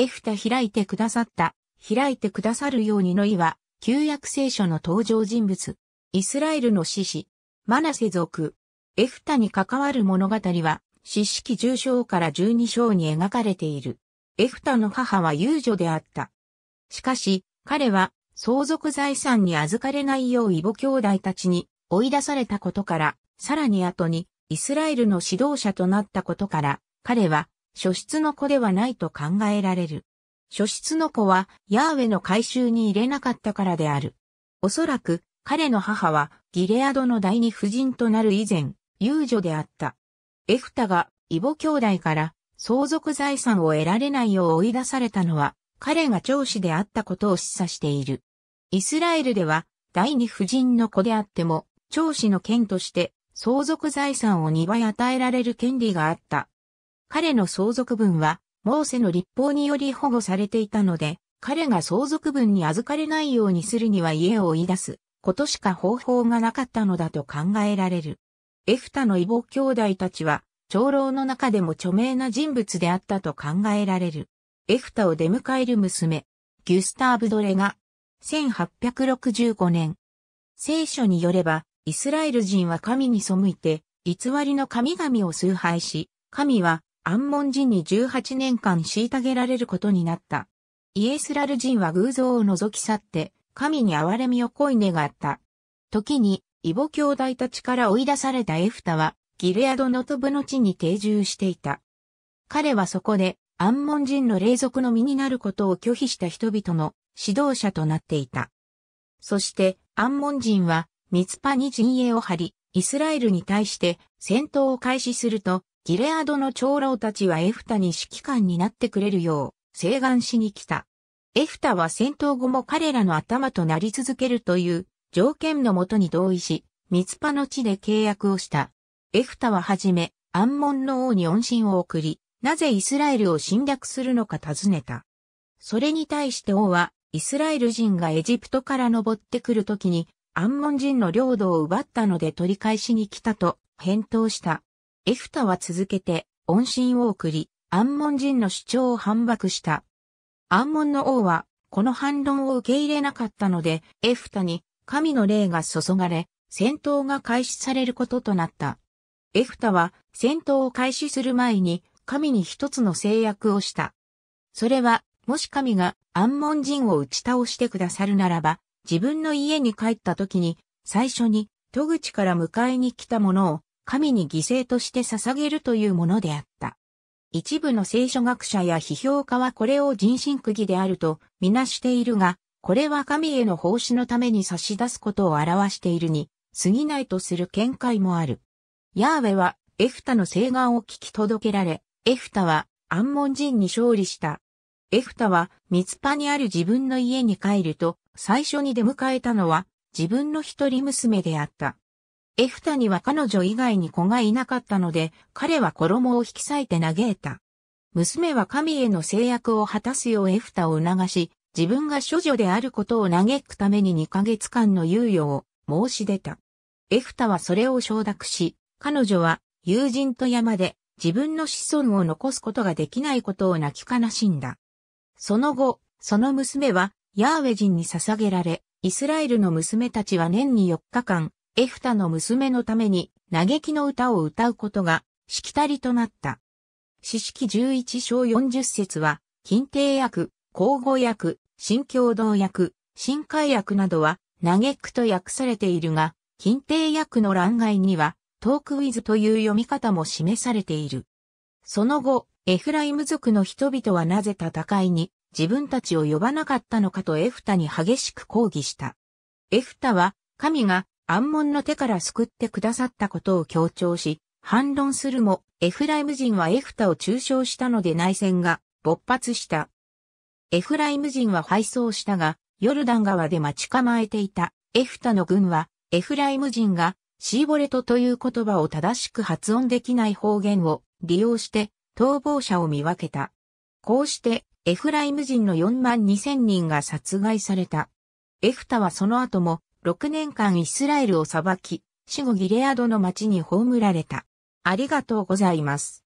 エフタ開いてくださった、開いてくださるようにの意は、旧約聖書の登場人物、イスラエルの獅子、マナセ族、エフタに関わる物語は、詩式10章から12章に描かれている。エフタの母は遊女であった。しかし、彼は相続財産に預かれないよう異母兄弟たちに追い出されたことから、さらに後にイスラエルの指導者となったことから、彼は初出の子ではないと考えられる。初出の子はヤーウェの回収に入れなかったからである。おそらく彼の母はギレアドの第二夫人となる以前、遊女であった。エフタがイボ兄弟から相続財産を得られないよう追い出されたのは彼が長子であったことを示唆している。イスラエルでは第二夫人の子であっても長子の権として相続財産を2倍与えられる権利があった彼の相続分は、モーセの立法により保護されていたので、彼が相続分に預かれないようにするには家を追い出すことしか方法がなかったのだと考えられる。エフタの異母兄弟たちは、長老の中でも著名な人物であったと考えられる。エフタを出迎える娘、ギュスターブ・ドレが、1865年。聖書によれば、イスラエル人は神に背いて、偽りの神々を崇拝し、神は安門寺に18年間虐げられることになった。イエスラル人は偶像を覗き去って、神に憐れみを恋願った。時に、異母兄弟たちから追い出されたエフタは、ギレアドのトブの地に定住していた。彼はそこで、安門人の霊族の身になることを拒否した人々の指導者となっていた。そして、安門人は、ミツパに陣営を張り、イスラエルに対して戦闘を開始すると、ギレアドの長老たちはエフタに指揮官になってくれるよう、請願しに来た。エフタは戦闘後も彼らの頭となり続けるという条件のもとに同意し、ミツパの地で契約をした。エフタははじめ、暗門の王に恩信を送り、なぜイスラエルを侵略するのか尋ねた。それに対して王は、イスラエル人がエジプトから登ってくるときに、暗門人の領土を奪ったので取り返しに来たと返答した。エフタは続けて、恩信を送り、安門人の主張を反駁した。安門の王は、この反論を受け入れなかったので、エフタに神の霊が注がれ、戦闘が開始されることとなった。エフタは戦闘を開始する前に神に一つの制約をした。それは、もし神が安門人を打ち倒してくださるならば、自分の家に帰った時に、最初に戸口から迎えに来た者を神に犠牲として捧げるというものであった。一部の聖書学者や批評家はこれを人身釘であるとみなしているが、これは神への奉仕のために差し出すことを表しているに、過ぎないとする見解もある。ヤーウェはエフタの請願を聞き届けられ、エフタはアンモン人に勝利した。エフタはミツパにある自分の家に帰ると、最初に出迎えたのは自分の一人娘であった。エフタには彼女以外に子がいなかったので、彼は衣を引き裂いて嘆いた。娘は神への制約を果たすようエフタを促し、自分が処女であることを嘆くために2ヶ月間の猶予を申し出た。エフタはそれを承諾し、彼女は友人と山で自分の子孫を残すことができないことを泣き悲しんだ。その後、その娘はヤーウェ人に捧げられ、イスラエルの娘たちは年に4日間、エフタの娘のために嘆きの歌を歌うことが、しきたりとなった。詩式11章40節は、近帝役、口語役、新共同役、新海役などは、嘆くと訳されているが、近帝役の欄外には、トークウィズという読み方も示されている。その後、エフライム族の人々はなぜ戦いに自分たちを呼ばなかったのかとエフタに激しく抗議した。エフタは神が暗門の手から救ってくださったことを強調し、反論するも、エフライム人はエフタを中傷したので内戦が勃発した。エフライム人は敗走したが、ヨルダン川で待ち構えていたエフタの軍は、エフライム人がシーボレトという言葉を正しく発音できない方言を利用して逃亡者を見分けた。こうしてエフライム人の4万2千人が殺害された。エフタはその後も6年間イスラエルを裁き、死後ギレアドの町に葬られた。ありがとうございます。